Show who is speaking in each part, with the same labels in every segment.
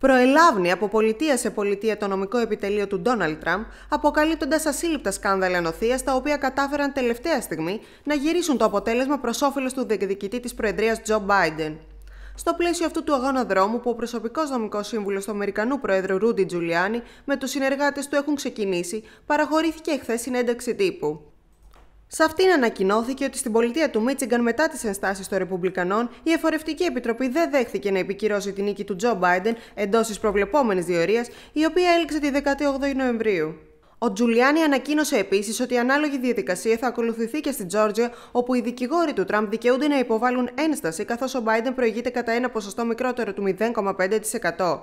Speaker 1: προελάβνει από πολιτεία σε πολιτεία το νομικό επιτελείο του Ντόναλτ Τραμπ, αποκαλύπτοντας ασύλληπτα σκάνδαλα νοθείας, τα οποία κατάφεραν τελευταία στιγμή να γυρίσουν το αποτέλεσμα προς όφελος του διεκδικητή της Προεδρίας Τζο Μπάιντεν. Στο πλαίσιο αυτού του αγώνα δρόμου, που ο προσωπικός νομικός σύμβουλος του Αμερικανού Προέδρου Ρούντι Τζουλιάνι με τους συνεργάτες του έχουν ξεκινήσει, παραχωρήθηκε εχθές συνέντευξη τύπου. Σε αυτήν ανακοινώθηκε ότι στην πολιτεία του Μίτσιγκαν μετά τις ενστάσεις των Ρεπουμπλικανών, η Εφορευτική Επιτροπή δεν δέχθηκε να επικυρώσει την νίκη του Τζο Μπάιντεν εντός της προβλεπόμενης διορίας, η οποία έληξε τη 18η Νοεμβρίου. Ο Τζουλιάνι ανακοίνωσε επίσης ότι η ανάλογη διαδικασία θα ακολουθηθεί και στην Τζόρτζια, όπου οι δικηγόροι του Τραμπ δικαιούνται να υποβάλουν ένσταση, καθώς ο Μπάιντεν προηγείται κατά ένα ποσοστό μικρότερο του 0,5%.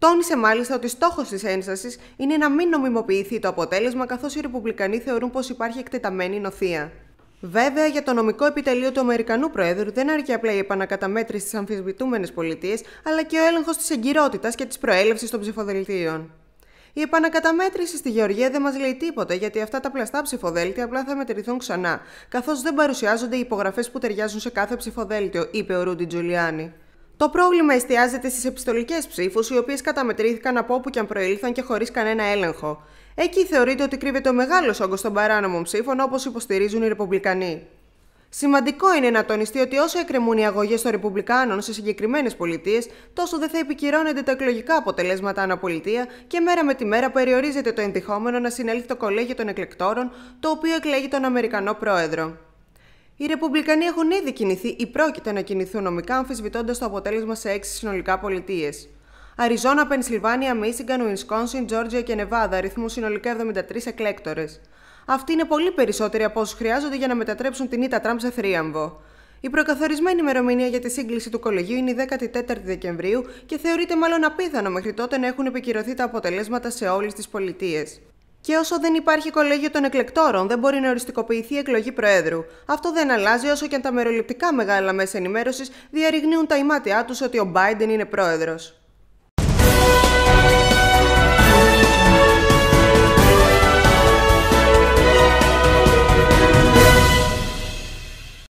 Speaker 1: Τόνισε μάλιστα ότι στόχος της ένστασης είναι να μην νομιμοποιηθεί το αποτέλεσμα, καθώς οι Ρεπουμπλικανοί θεωρούν πως υπάρχει εκτεταμένη νοθεία. Βέβαια, για το νομικό επιτελείο του Αμερικανού Προέδρου δεν αρκεί απλά η επανακαταμέτρηση στι αμφισβητούμενε πολιτείε, αλλά και ο έλεγχος της εγκυρότητας και της προέλευσης των ψηφοδελτίων. Η επανακαταμέτρηση στη Γεωργία δεν μας λέει τίποτα, γιατί αυτά τα πλαστά ψηφοδέλτια απλά θα μετρηθούν ξανά, καθώς δεν παρουσιάζονται οι υπογραφές που ταιριάζουν σε κάθε ψηφοδέλτιο, είπε ο Ρούντι Τζουλιάνι. Το πρόβλημα εστιάζεται στις επιστολικές ψήφους, οι οποίες καταμετρήθηκαν από όπου και αν προήλθαν και χωρίς κανένα έλεγχο. Εκεί θεωρείται ότι κρύβεται ο μεγάλος όγκος των παράνομων ψήφων, όπως υποστηρίζουν οι Ρεπουμπλικανοί. Σημαντικό είναι να τονιστεί ότι όσο εκκρεμούν οι αγωγές των Ρεπουμπλικάνων σε συγκεκριμένες πολιτείες, τόσο δεν θα επικυρώνεται τα εκλογικά αποτελέσματα αναπολιτεία και μέρα με τη μέρα περιορίζεται το ενδεχόμενο να συνέλθει το κολέγιο των εκλεκτόρων, το οποίο εκλέγει τον Αμερικανό πρόεδρο. Οι Ρεπουμπλικανοί έχουν ήδη κινηθεί ή πρόκειται να κινηθούν νομικά, αμφισβητώντας το αποτέλεσμα σε έξι συνολικά πολιτείες. Αριζόνα, Πενσιλβάνια, Μίσιγκαν, Ουινσκόνσιν, Τζόρτζια και Νεβάδα αριθμούν συνολικά 73 εκλέκτορες. Αυτοί είναι πολύ περισσότεροι από όσους χρειάζονται για να μετατρέψουν την ήττα Τραμπ σε θρίαμβο. Η προκαθορισμένη ημερομηνία για τη σύγκληση του κολεγίου είναι η 14η Δεκεμβρίου και θεωρείται μάλλον απίθανο μέχρι τότε να έχουν επικυρωθεί τα αποτελέσματα σε όλες τις πολιτείες. Και όσο δεν υπάρχει κολέγιο των εκλεκτόρων, δεν μπορεί να οριστικοποιηθεί η εκλογή Προέδρου. Αυτό δεν αλλάζει όσο και αν τα μεροληπτικά μεγάλα μέσα ενημέρωσης διαρριγνύουν τα ημάτια τους ότι ο Biden είναι πρόεδρος.